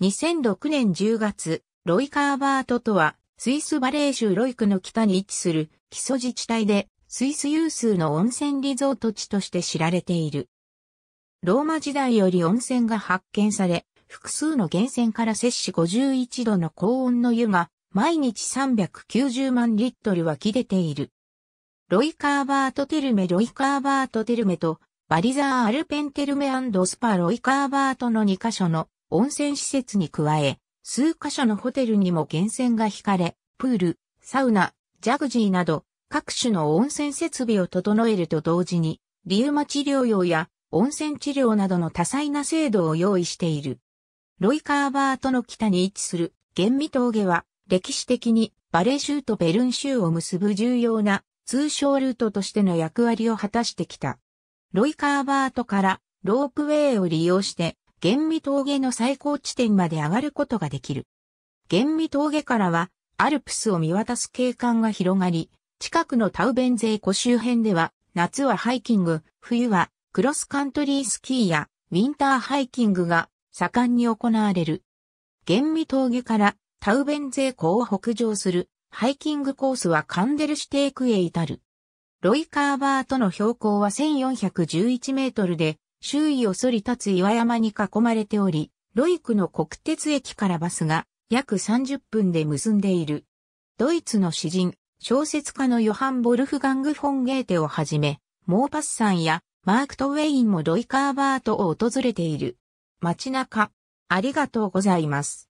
2006年10月、ロイカーバートとは、スイスバレー州ロイクの北に位置する基礎自治体で、スイス有数の温泉リゾート地として知られている。ローマ時代より温泉が発見され、複数の源泉から摂氏51度の高温の湯が、毎日390万リットル湧き出ている。ロイカーバートテルメロイカーバートテルメと、バリザーアルペンテルメスパロイカーバートの2カ所の温泉施設に加え、数カ所のホテルにも源泉が引かれ、プール、サウナ、ジャグジーなど各種の温泉設備を整えると同時に、リウマ治療用や温泉治療などの多彩な制度を用意している。ロイカーバートの北に位置する玄美峠は歴史的にバレー州とベルン州を結ぶ重要な通称ルートとしての役割を果たしてきた。ロイカーバートからロープウェイを利用して厳美峠の最高地点まで上がることができる。厳美峠からは、アルプスを見渡す景観が広がり、近くのタウベンゼー湖周辺では、夏はハイキング、冬はクロスカントリースキーやウィンターハイキングが盛んに行われる。厳美峠からタウベンゼー湖を北上するハイキングコースはカンデルシテークへ至る。ロイカーバーとの標高は1411メートルで、周囲をそり立つ岩山に囲まれており、ロイクの国鉄駅からバスが約30分で結んでいる。ドイツの詩人、小説家のヨハン・ボルフガング・フォン・ゲーテをはじめ、モーパッサンやマーク・トウェインもロイカーバートを訪れている。街中、ありがとうございます。